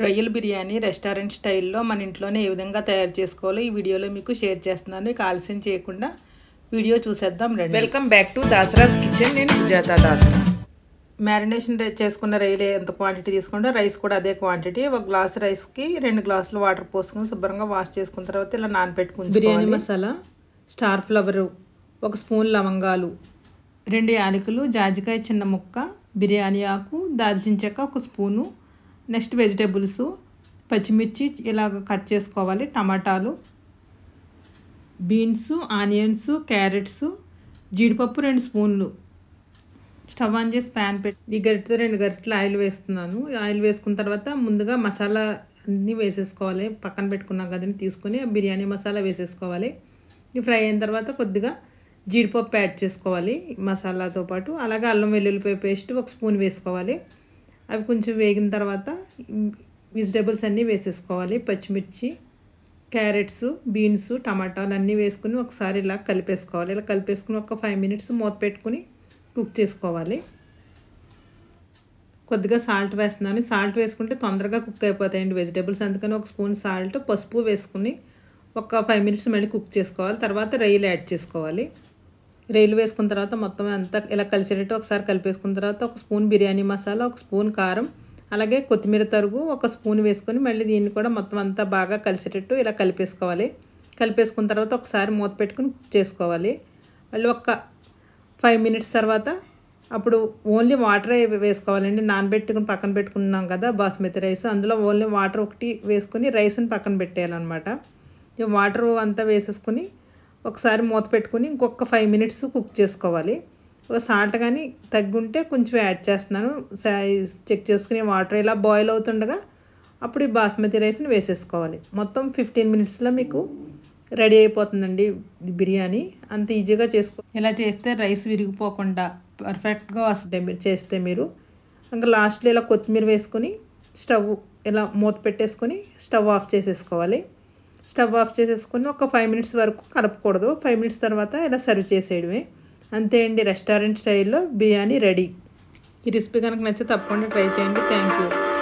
రొయ్యల బిర్యానీ రెస్టారెంట్ స్టైల్లో మన ఇంట్లోనే ఏ విధంగా తయారు చేసుకోవాలో ఈ వీడియోలో మీకు షేర్ చేస్తున్నాను మీకు ఆలస్యం చేయకుండా వీడియో చూసేద్దాం రండి welcome back to Dasara's kitchen నేను సుజాత దాసరా మ్యారినేషన్ చేసుకున్న రొయ్యలు ఎంత క్వాంటిటీ తీసుకుంటే రైస్ కూడా అదే క్వాంటిటీ ఒక గ్లాస్ రైస్కి రెండు గ్లాసులు వాటర్ పోసుకుని శుభ్రంగా వాష్ చేసుకున్న తర్వాత ఇలా నానబెట్టుకుని బిర్యానీ మసాలా స్టార్ ఫ్లవరు ఒక స్పూన్ లవంగాలు రెండు యాలకులు జాజికాయ చిన్న ముక్క బిర్యానీ ఆకు దాల్చిన చెక్క ఒక స్పూను నెక్స్ట్ వెజిటేబుల్స్ పచ్చిమిర్చి ఇలాగ కట్ చేసుకోవాలి టమాటాలు బీన్స్ ఆనియన్స్ క్యారెట్స్ జీడిపప్పు రెండు స్పూన్లు స్టవ్ ఆన్ చేసి ప్యాన్ పెట్టి ఈ గరిటతో రెండు గరిటలు ఆయిల్ వేస్తున్నాను ఆయిల్ వేసుకున్న తర్వాత ముందుగా మసాలా అన్నీ వేసేసుకోవాలి పక్కన పెట్టుకున్నాం కదండి తీసుకొని బిర్యానీ మసాలా వేసేసుకోవాలి ఇవి ఫ్రై అయిన తర్వాత కొద్దిగా జీడిపప్పు యాడ్ చేసుకోవాలి మసాలాతో పాటు అలాగే అల్లం వెల్లుల్లిపాయ పేస్ట్ ఒక స్పూన్ వేసుకోవాలి అవి కొంచెం వేగిన తర్వాత వెజిటేబుల్స్ అన్నీ వేసేసుకోవాలి పచ్చిమిర్చి క్యారెట్స్ బీన్స్ టమాటాలు అన్నీ వేసుకుని ఒకసారి ఇలా కలిపేసుకోవాలి ఇలా కలిపేసుకుని ఒక ఫైవ్ మినిట్స్ మూత పెట్టుకుని కుక్ చేసుకోవాలి కొద్దిగా సాల్ట్ వేస్తున్నాను సాల్ట్ వేసుకుంటే తొందరగా కుక్ అయిపోతాయండి వెజిటేబుల్స్ అందుకని ఒక స్పూన్ సాల్ట్ పసుపు వేసుకుని ఒక ఫైవ్ మినిట్స్ మళ్ళీ కుక్ చేసుకోవాలి తర్వాత రైలు యాడ్ చేసుకోవాలి రైలు వేసుకున్న తర్వాత మొత్తం అంతా ఇలా కలిసేటట్టు ఒకసారి కలిపేసుకున్న తర్వాత ఒక స్పూన్ బిర్యానీ మసాలా ఒక స్పూన్ కారం అలాగే కొత్తిమీర తరుగు ఒక స్పూన్ వేసుకొని మళ్ళీ దీన్ని కూడా మొత్తం అంతా బాగా కలిసేటట్టు ఇలా కలిపేసుకోవాలి కలిపేసుకున్న తర్వాత ఒకసారి మూత పెట్టుకుని కుక్ చేసుకోవాలి మళ్ళీ ఒక ఫైవ్ మినిట్స్ తర్వాత అప్పుడు ఓన్లీ వాటర్ వేసుకోవాలండి నానబెట్టుకుని పక్కన పెట్టుకున్నాం కదా బాస్మతి రైస్ అందులో ఓన్లీ వాటర్ ఒకటి వేసుకుని రైస్ని పక్కన పెట్టేయాలన్నమాట ఈ వాటర్ అంతా వేసేసుకుని ఒకసారి మూత పెట్టుకుని ఇంకొక ఫైవ్ మినిట్స్ కుక్ చేసుకోవాలి సాల్ట్ కానీ తగ్గుంటే కొంచెం యాడ్ చేస్తున్నాను చెక్ చేసుకునే వాటర్ ఇలా బాయిల్ అవుతుండగా అప్పుడు ఈ బాస్మతి రైస్ని వేసేసుకోవాలి మొత్తం ఫిఫ్టీన్ మినిట్స్లో మీకు రెడీ అయిపోతుందండి బిర్యానీ అంత ఈజీగా చేసుకో ఇలా చేస్తే రైస్ విరిగిపోకుండా పర్ఫెక్ట్గా వస్తుంది మీరు చేస్తే మీరు ఇంకా లాస్ట్లో ఇలా కొత్తిమీర వేసుకొని స్టవ్ ఇలా మూత పెట్టేసుకొని స్టవ్ ఆఫ్ చేసేసుకోవాలి స్టవ్ ఆఫ్ చేసేసుకొని ఒక ఫైవ్ మినిట్స్ వరకు కలపకూడదు ఫైవ్ మినిట్స్ తర్వాత ఇలా సర్వ్ చేసేయడమే అంతే అండి రెస్టారెంట్ స్టైల్లో బిర్యానీ రెడీ ఈ రెసిపీ కనుక నచ్చితే తప్పకుండా ట్రై చేయండి థ్యాంక్ యూ